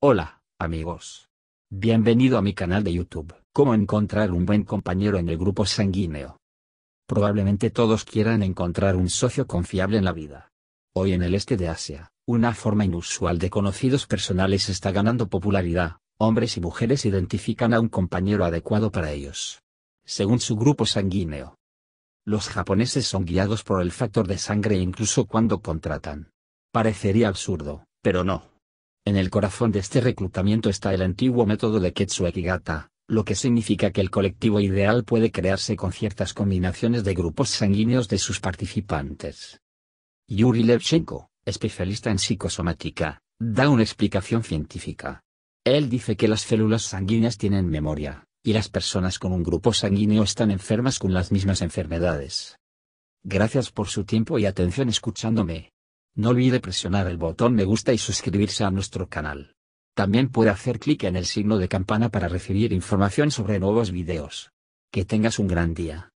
Hola, amigos. Bienvenido a mi canal de YouTube. ¿Cómo encontrar un buen compañero en el grupo sanguíneo? Probablemente todos quieran encontrar un socio confiable en la vida. Hoy en el este de Asia, una forma inusual de conocidos personales está ganando popularidad. Hombres y mujeres identifican a un compañero adecuado para ellos. Según su grupo sanguíneo. Los japoneses son guiados por el factor de sangre incluso cuando contratan. Parecería absurdo, pero no en el corazón de este reclutamiento está el antiguo método de Ketsuekigata, lo que significa que el colectivo ideal puede crearse con ciertas combinaciones de grupos sanguíneos de sus participantes. Yuri Levchenko, especialista en psicosomática, da una explicación científica. Él dice que las células sanguíneas tienen memoria, y las personas con un grupo sanguíneo están enfermas con las mismas enfermedades. Gracias por su tiempo y atención escuchándome. No olvide presionar el botón me gusta y suscribirse a nuestro canal. También puede hacer clic en el signo de campana para recibir información sobre nuevos videos. Que tengas un gran día.